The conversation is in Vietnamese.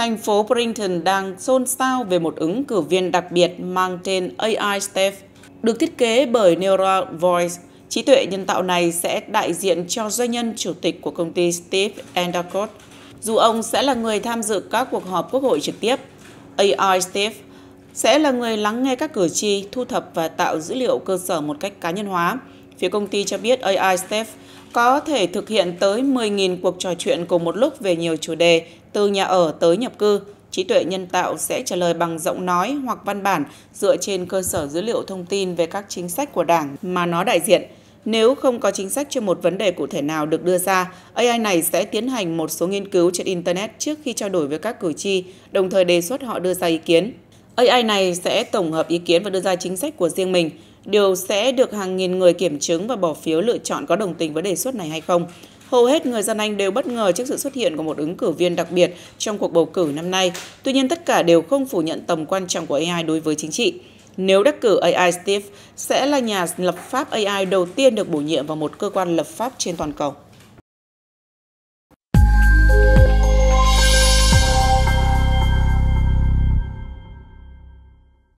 thành phố Brinton đang xôn xao về một ứng cử viên đặc biệt mang tên AI Steph, được thiết kế bởi Neural Voice. Trí tuệ nhân tạo này sẽ đại diện cho doanh nhân chủ tịch của công ty Steve Endacott, dù ông sẽ là người tham dự các cuộc họp quốc hội trực tiếp. AI Steve sẽ là người lắng nghe các cử tri, thu thập và tạo dữ liệu cơ sở một cách cá nhân hóa, Phía công ty cho biết AI Steph có thể thực hiện tới 10.000 cuộc trò chuyện cùng một lúc về nhiều chủ đề, từ nhà ở tới nhập cư. Trí tuệ nhân tạo sẽ trả lời bằng giọng nói hoặc văn bản dựa trên cơ sở dữ liệu thông tin về các chính sách của Đảng mà nó đại diện. Nếu không có chính sách cho một vấn đề cụ thể nào được đưa ra, AI này sẽ tiến hành một số nghiên cứu trên Internet trước khi trao đổi với các cử tri, đồng thời đề xuất họ đưa ra ý kiến. AI này sẽ tổng hợp ý kiến và đưa ra chính sách của riêng mình. Điều sẽ được hàng nghìn người kiểm chứng và bỏ phiếu lựa chọn có đồng tình với đề xuất này hay không. Hầu hết người dân Anh đều bất ngờ trước sự xuất hiện của một ứng cử viên đặc biệt trong cuộc bầu cử năm nay. Tuy nhiên, tất cả đều không phủ nhận tầm quan trọng của AI đối với chính trị. Nếu đắc cử AI, Steve sẽ là nhà lập pháp AI đầu tiên được bổ nhiệm vào một cơ quan lập pháp trên toàn cầu.